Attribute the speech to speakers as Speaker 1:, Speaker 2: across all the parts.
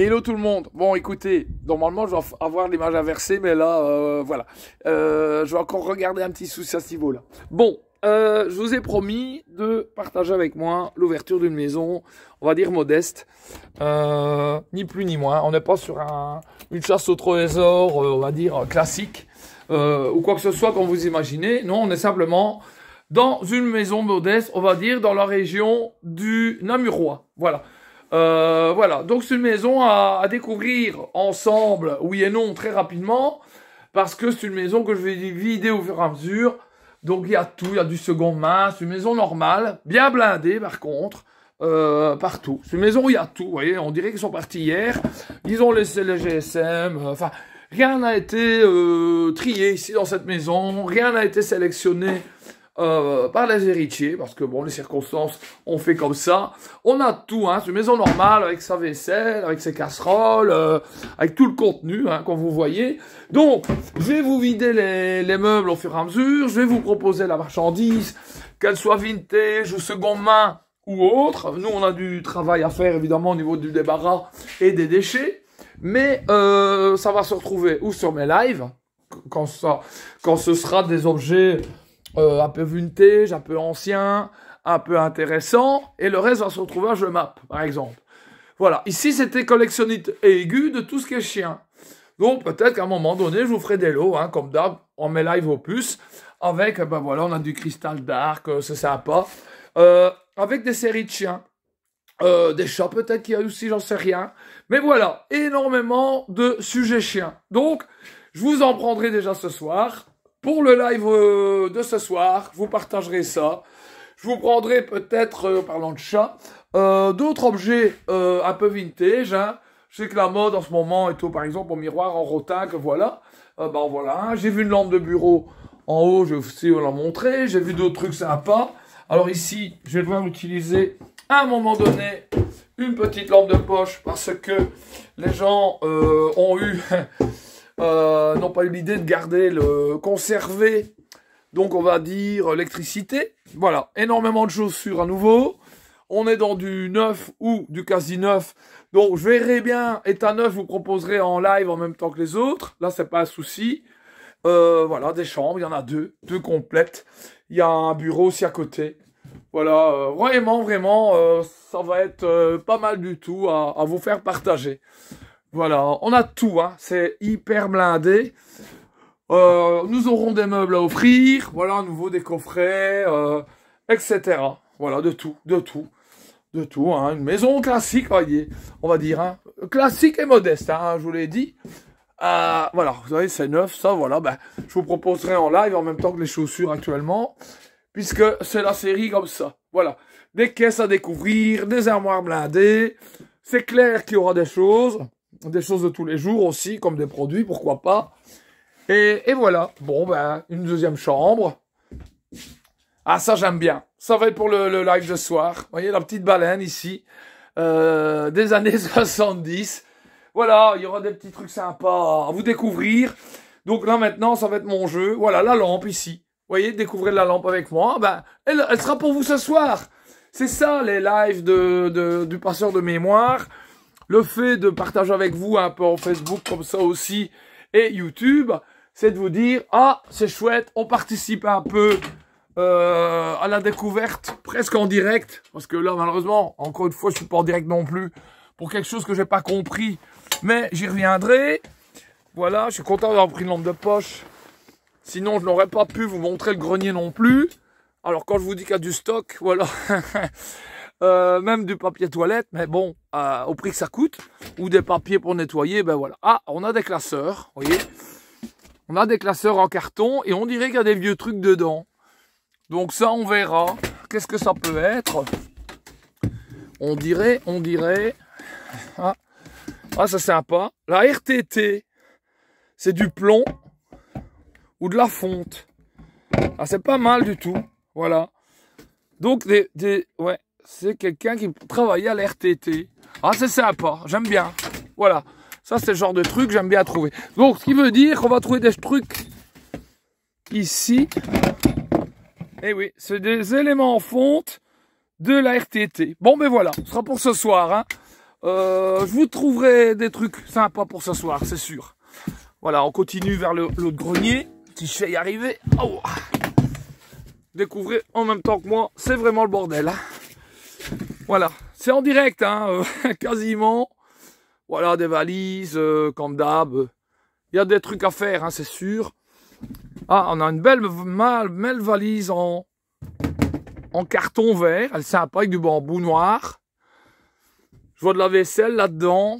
Speaker 1: Hello tout le monde. Bon, écoutez, normalement, je vais avoir l'image inversée, mais là, euh, voilà. Euh, je vais encore regarder un petit souci à ce niveau-là. Bon, euh, je vous ai promis de partager avec moi l'ouverture d'une maison, on va dire modeste, ni plus ni moins. On n'est pas sur un, une chasse au trésor, on va dire classique, ou quoi que ce soit comme vous imaginez. Non, on est simplement dans une maison modeste, on va dire dans la région du Namurois. Voilà. Euh, voilà, donc c'est une maison à, découvrir ensemble, oui et non, très rapidement, parce que c'est une maison que je vais vider au fur et à mesure. Donc il y a tout, il y a du second main, c'est une maison normale, bien blindée par contre, euh, partout. C'est une maison où il y a tout, vous voyez, on dirait qu'ils sont partis hier, ils ont laissé les GSM, euh, enfin, rien n'a été trié ici dans cette maison, rien n'a été sélectionné euh, par les héritiers, parce que bon, les circonstances ont fait comme ça. On a tout, hein, c'est une maison normale avec sa vaisselle, avec ses casseroles, euh, avec tout le contenu, hein, comme vous voyez. Donc, je vais vous vider les, meubles au fur et à mesure, je vais vous proposer la marchandise, qu'elle soit vintage ou seconde main ou autre. Nous, on a du travail à faire, évidemment, au niveau du débarras et des déchets. Mais euh, ça va se retrouver ou sur mes lives, quand, ça, quand ce sera des objets euh, un peu vintage, un peu ancien, un peu intéressant, et le reste va se retrouver à map, par exemple. Voilà, ici c'était collectionnite et aigu de tout ce qui est chien. Donc peut-être qu'à un moment donné, je vous ferai des lots, hein. comme d'hab, on met live opus, avec, eh ben voilà, on a du cristal dark, euh, c'est sympa, euh, avec des séries de chiens. des chats peut-être qu'il y a aussi, j'en sais rien. Mais voilà, énormément de sujets chiens. Donc, je vous en prendrai déjà ce soir pour le live euh, de ce soir. vous partagerez ça. Je vous prendrai peut-être, euh, parlant de chat, euh, d'autres objets un peu vintage. C'est hein. Je sais que la mode en ce moment est tout, par exemple, au miroir en rotin, que voilà. ben voilà, j'ai vu une lampe de bureau en haut, je sais vous la montrer. J'ai vu d'autres trucs sympas. Alors ici, je vais devoir utiliser à un moment donné une petite lampe de poche parce que les gens ont eu Euh, n'ont pas eu l'idée de garder le conserver. Donc on va dire l'électricité. Voilà, énormément de chaussures à nouveau. On est dans du neuf ou du quasi neuf. Donc je verrai bien. État neuf, vous proposerez en live en même temps que les autres. Là, c'est pas un souci. Euh, voilà, des chambres, il y en a deux, deux complètes. Il y a un bureau aussi à côté. Voilà, euh, vraiment, vraiment, ça va être pas mal du tout à vous faire partager. Voilà, on a tout, hein. c'est hyper blindé. Euh, nous aurons des meubles à offrir, voilà, à nouveau des coffrets, euh, etc. Voilà, de tout, de tout, de tout. Hein. Une maison classique, voyez, on va dire, hein. classique et modeste, hein, je vous l'ai dit. Euh, voilà, vous savez, c'est neuf, ça, voilà. Ben, je vous proposerai en live en même temps que les chaussures actuellement, puisque c'est la série comme ça. Voilà, des caisses à découvrir, des armoires blindées. C'est clair qu'il y aura des choses des choses de tous les jours aussi, comme des produits, pourquoi pas. Et, voilà. Bon, ben, une deuxième chambre. Ah, ça, j'aime bien. Ça va être pour le, live de soir. Vous voyez, la petite baleine ici, euh, des années 70. Voilà, il y aura des petits trucs sympas à vous découvrir. Donc là, maintenant, ça va être mon jeu. Voilà, la lampe ici. Vous voyez, découvrez la lampe avec moi. Ben, elle, sera pour vous ce soir. C'est ça, les lives du passeur de mémoire le fait de partager avec vous un peu en Facebook comme ça aussi et YouTube, c'est de vous dire ah c'est chouette, on participe un peu euh, à la découverte presque en direct parce que là malheureusement encore une fois je suis pas en direct non plus pour quelque chose que j'ai pas compris, mais j'y reviendrai. Voilà, je suis content d'avoir pris une lampe de poche. Sinon, je n'aurais pas pu vous montrer le grenier non plus. Alors quand je vous dis qu'il y a du stock, voilà. Euh, même du papier toilette, mais bon, au prix que ça coûte, ou des papiers pour nettoyer, ben voilà. Ah, on a des classeurs, vous voyez. On a des classeurs en carton et on dirait qu'il y a des vieux trucs dedans. Donc ça, on verra. Qu'est-ce que ça peut être On dirait, on dirait... Ah, ah ça c'est sympa. La RTT, c'est du plomb ou de la fonte. Ah, c'est pas mal du tout. Voilà. Donc, des, des, ouais, c'est quelqu'un qui travaillait à la RTT. Ah, c'est sympa, j'aime bien. Voilà, ça c'est le genre de truc que j'aime bien trouver. Donc, ce qui veut dire qu'on va trouver des trucs ici. Et eh oui, c'est des éléments en fonte de la RTT. Bon, mais ben voilà, ce sera pour ce soir. Hein. Euh, je vous trouverai des trucs sympas pour ce soir, c'est sûr. Voilà, on continue vers l'autre grenier, qui je y arriver. Oh. Découvrez en même temps que moi, c'est vraiment le bordel. Hein. Voilà, c'est en direct, hein, euh, quasiment. Voilà, des valises, euh, comme d'hab. Il y a des trucs à faire, hein, c'est sûr. Ah, on a une belle, belle valise en, en carton vert. Elle est sympa avec du bambou noir. Je vois de la vaisselle là-dedans.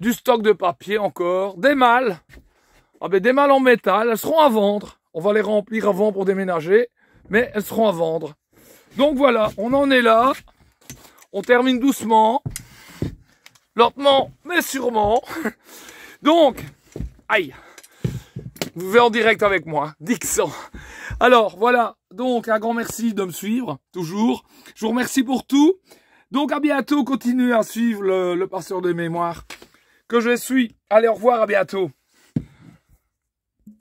Speaker 1: Du stock de papier encore. Des mâles, Ah ben, des mâles en métal. Elles seront à vendre. On va les remplir avant pour déménager. Mais elles seront à vendre. Donc voilà, on en est là. On termine doucement. Lentement, mais sûrement. Donc, aïe. Vous pouvez en direct avec moi, Dixon. Alors, voilà. Donc, un grand merci de me suivre, toujours. Je vous remercie pour tout. Donc, à bientôt. Continuez à suivre le, le passeur de mémoire que je suis. Allez, au revoir, à bientôt.